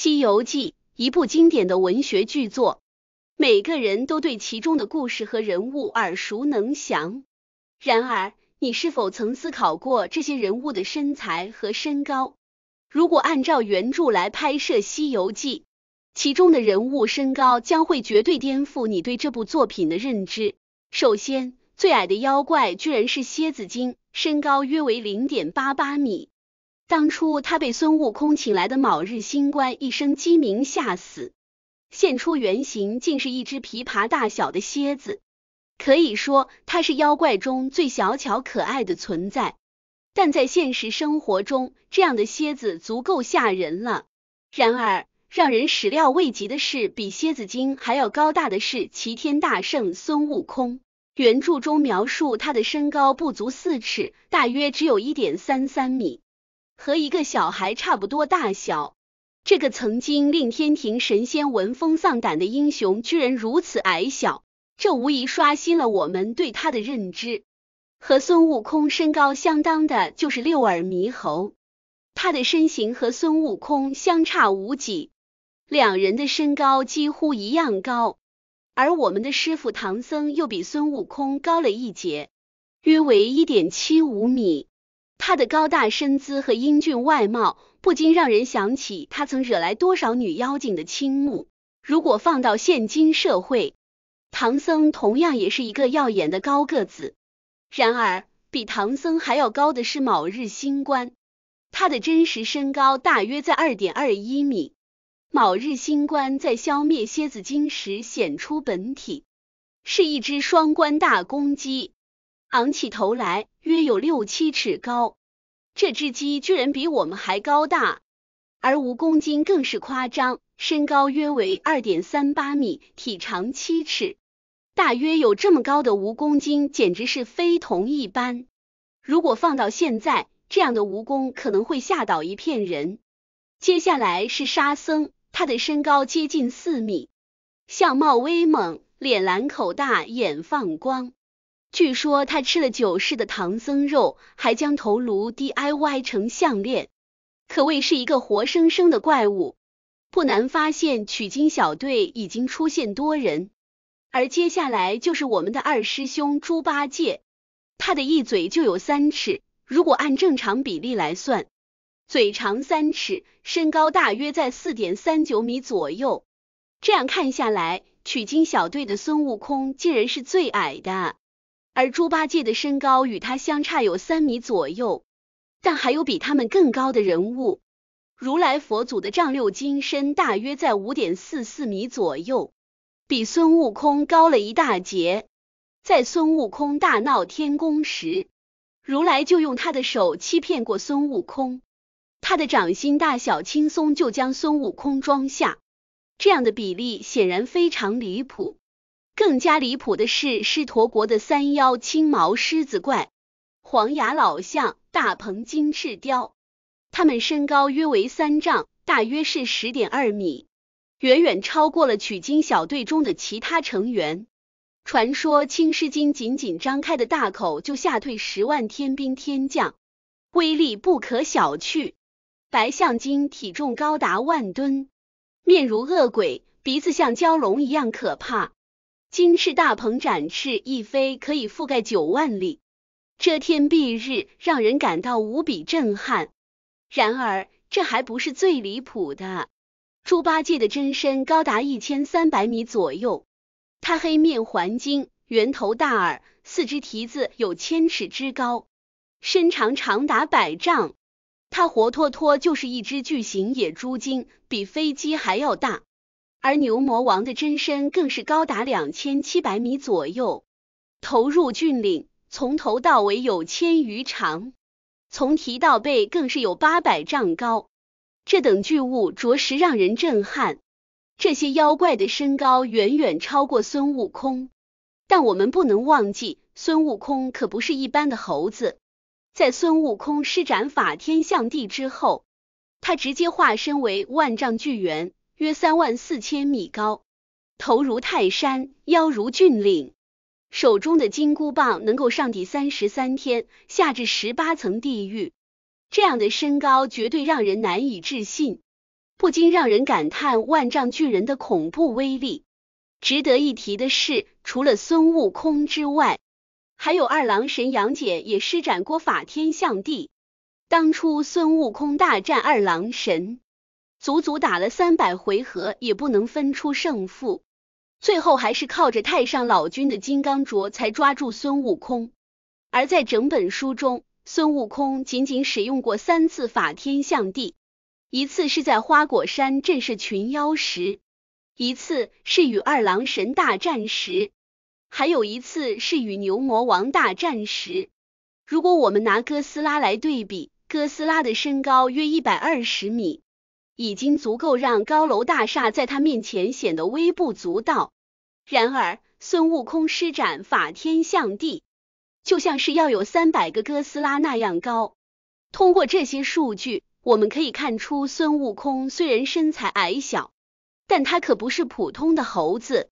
《西游记》一部经典的文学巨作，每个人都对其中的故事和人物耳熟能详。然而，你是否曾思考过这些人物的身材和身高？如果按照原著来拍摄《西游记》，其中的人物身高将会绝对颠覆你对这部作品的认知。首先，最矮的妖怪居然是蝎子精，身高约为零点八八米。当初他被孙悟空请来的卯日星官一声鸡鸣吓死，现出原形，竟是一只琵琶大小的蝎子。可以说，它是妖怪中最小巧可爱的存在。但在现实生活中，这样的蝎子足够吓人了。然而，让人始料未及的是，比蝎子精还要高大的是齐天大圣孙悟空。原著中描述他的身高不足四尺，大约只有一点三三米。和一个小孩差不多大小，这个曾经令天庭神仙闻风丧胆的英雄，居然如此矮小，这无疑刷新了我们对他的认知。和孙悟空身高相当的就是六耳猕猴，他的身形和孙悟空相差无几，两人的身高几乎一样高。而我们的师傅唐僧又比孙悟空高了一截，约为一点七五米。他的高大身姿和英俊外貌，不禁让人想起他曾惹来多少女妖精的倾慕。如果放到现今社会，唐僧同样也是一个耀眼的高个子。然而，比唐僧还要高的是卯日星官，他的真实身高大约在二点二一米。卯日星官在消灭蝎子精时显出本体，是一只双冠大公鸡。昂起头来，约有六七尺高。这只鸡居然比我们还高大，而蜈蚣精更是夸张，身高约为二点三八米，体长七尺，大约有这么高的蜈蚣精，简直是非同一般。如果放到现在，这样的蜈蚣可能会吓倒一片人。接下来是沙僧，他的身高接近四米，相貌威猛，脸蓝口大，眼放光。据说他吃了九世的唐僧肉，还将头颅 DIY 成项链，可谓是一个活生生的怪物。不难发现，取经小队已经出现多人，而接下来就是我们的二师兄猪八戒，他的一嘴就有三尺。如果按正常比例来算，嘴长三尺，身高大约在四点三九米左右。这样看下来，取经小队的孙悟空竟然是最矮的。而猪八戒的身高与他相差有三米左右，但还有比他们更高的人物。如来佛祖的丈六金身大约在五点四四米左右，比孙悟空高了一大截。在孙悟空大闹天宫时，如来就用他的手欺骗过孙悟空，他的掌心大小轻松就将孙悟空装下，这样的比例显然非常离谱。更加离谱的是，狮驼国的三妖：青毛狮子怪、黄牙老象、大鹏金翅雕。它们身高约为三丈，大约是十点二米，远远超过了取经小队中的其他成员。传说青狮精紧紧张开的大口就吓退十万天兵天将，威力不可小觑。白象精体重高达万吨，面如恶鬼，鼻子像蛟龙一样可怕。金翅大鹏展翅一飞，可以覆盖九万里，遮天蔽日，让人感到无比震撼。然而，这还不是最离谱的。猪八戒的真身高达一千三百米左右，他黑面环睛，圆头大耳，四只蹄子有千尺之高，身长长达百丈。他活脱脱就是一只巨型野猪精，比飞机还要大。而牛魔王的真身更是高达两千七百米左右，投入峻岭，从头到尾有千余长，从蹄到背更是有八百丈高。这等巨物着实让人震撼。这些妖怪的身高远远超过孙悟空，但我们不能忘记，孙悟空可不是一般的猴子。在孙悟空施展法天象地之后，他直接化身为万丈巨猿。约三万四千米高，头如泰山，腰如峻岭，手中的金箍棒能够上抵三十三天，下至十八层地狱。这样的身高绝对让人难以置信，不禁让人感叹万丈巨人的恐怖威力。值得一提的是，除了孙悟空之外，还有二郎神杨戬也施展过法天象地。当初孙悟空大战二郎神。足足打了三百回合也不能分出胜负，最后还是靠着太上老君的金刚镯才抓住孙悟空。而在整本书中，孙悟空仅仅使用过三次法天象地，一次是在花果山镇慑群妖时，一次是与二郎神大战时，还有一次是与牛魔王大战时。如果我们拿哥斯拉来对比，哥斯拉的身高约一百二十米。已经足够让高楼大厦在他面前显得微不足道。然而，孙悟空施展法天象地，就像是要有三百个哥斯拉那样高。通过这些数据，我们可以看出，孙悟空虽然身材矮小，但他可不是普通的猴子。